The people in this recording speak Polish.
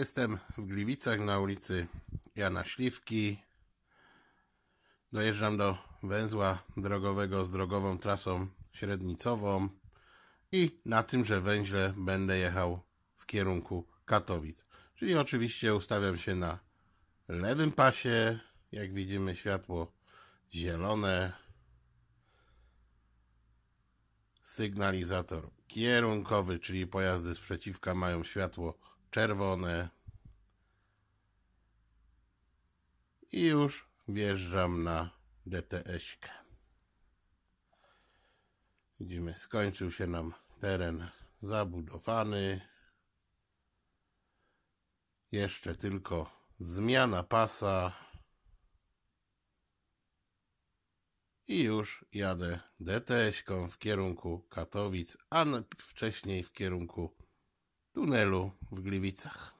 Jestem w Gliwicach na ulicy Jana Śliwki. Dojeżdżam do węzła drogowego z drogową trasą średnicową i na tymże węźle będę jechał w kierunku Katowic. Czyli oczywiście ustawiam się na lewym pasie, jak widzimy światło zielone, sygnalizator kierunkowy, czyli pojazdy z przeciwka mają światło czerwone. I już wjeżdżam na DTS-kę. Widzimy, skończył się nam teren zabudowany. Jeszcze tylko zmiana pasa. I już jadę DTS-ką w kierunku Katowic, a wcześniej w kierunku tunelu w Gliwicach.